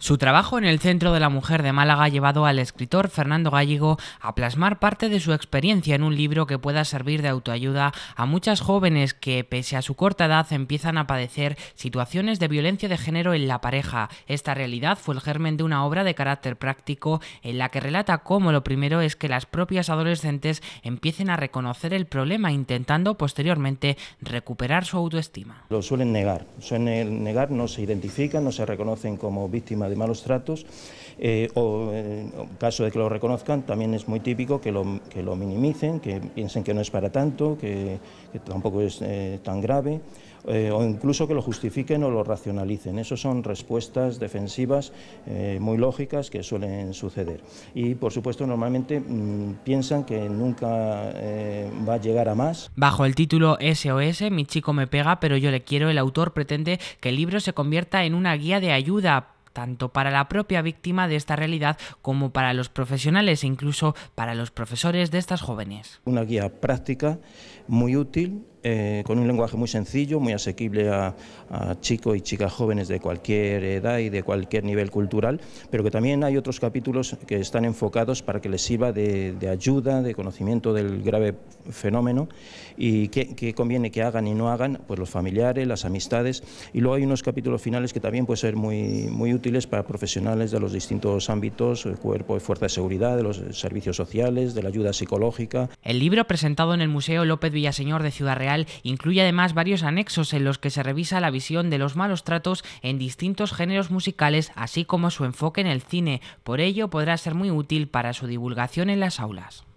Su trabajo en el Centro de la Mujer de Málaga ha llevado al escritor Fernando Gallego a plasmar parte de su experiencia en un libro que pueda servir de autoayuda a muchas jóvenes que, pese a su corta edad, empiezan a padecer situaciones de violencia de género en la pareja. Esta realidad fue el germen de una obra de carácter práctico en la que relata cómo lo primero es que las propias adolescentes empiecen a reconocer el problema intentando posteriormente recuperar su autoestima. Lo suelen negar, suelen negar, no se identifican, no se reconocen como víctimas de malos tratos, eh, o en eh, caso de que lo reconozcan, también es muy típico que lo, lo minimicen, que piensen que no es para tanto, que, tampoco es eh, tan grave, o incluso que lo justifiquen o lo racionalicen. Esas son respuestas defensivas muy lógicas que suelen suceder. Y, por supuesto, normalmente mm, piensan que nunca va a llegar a más. Bajo el título SOS, mi chico me pega, pero yo le quiero, el autor pretende que el libro se convierta en una guía de ayuda tanto para la propia víctima de esta realidad como para los profesionales e incluso para los profesores de estas jóvenes. Una guía práctica muy útil eh, con un lenguaje muy sencillo, muy asequible a, chicos y chicas jóvenes de cualquier edad y de cualquier nivel cultural, pero que también hay otros capítulos que están enfocados para que les sirva de, ayuda, de conocimiento del grave fenómeno y qué, conviene que hagan y no hagan, pues los familiares, las amistades, y luego hay unos capítulos finales que también pueden ser muy, muy útiles para profesionales de los distintos ámbitos, el cuerpo de fuerza de seguridad, de los servicios sociales, de la ayuda psicológica. El libro presentado en el Museo López Villaseñor de Ciudad Real incluye además varios anexos en los que se revisa la visión de los malos tratos en distintos géneros musicales, así como su enfoque en el cine. Por ello, podrá ser muy útil para su divulgación en las aulas.